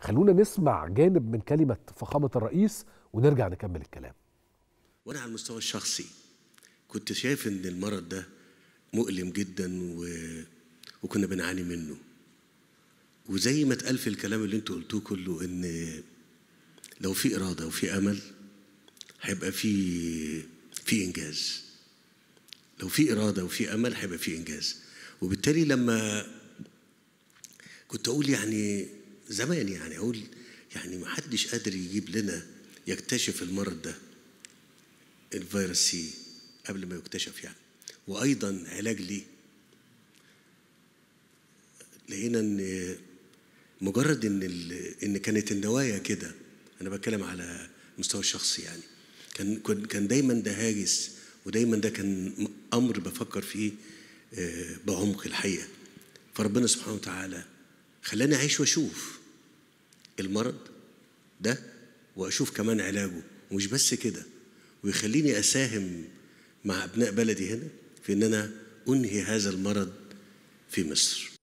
خلونا نسمع جانب من كلمة فخامة الرئيس ونرجع نكمل الكلام وأنا على المستوى الشخصي كنت شايف إن المرض ده مؤلم جدا و... وكنا بنعاني منه وزي ما اتقال في الكلام اللي انتوا قلتوه كله ان لو في اراده وفي امل هيبقى في في انجاز لو في اراده وفي امل هيبقى في انجاز وبالتالي لما كنت اقول يعني زمان يعني اقول يعني ما حدش قادر يجيب لنا يكتشف المرض ده الفيروس سي قبل ما يكتشف يعني وايضا علاج ليه لقينا ان مجرد ان ان كانت النوايا كده انا بتكلم على المستوى الشخصي يعني كان كان دايما ده هاجس ودايما ده كان امر بفكر فيه آه، بعمق الحقيقه فربنا سبحانه وتعالى خلاني اعيش واشوف المرض ده واشوف كمان علاجه ومش بس كده ويخليني اساهم مع ابناء بلدي هنا في ان انا انهي هذا المرض في مصر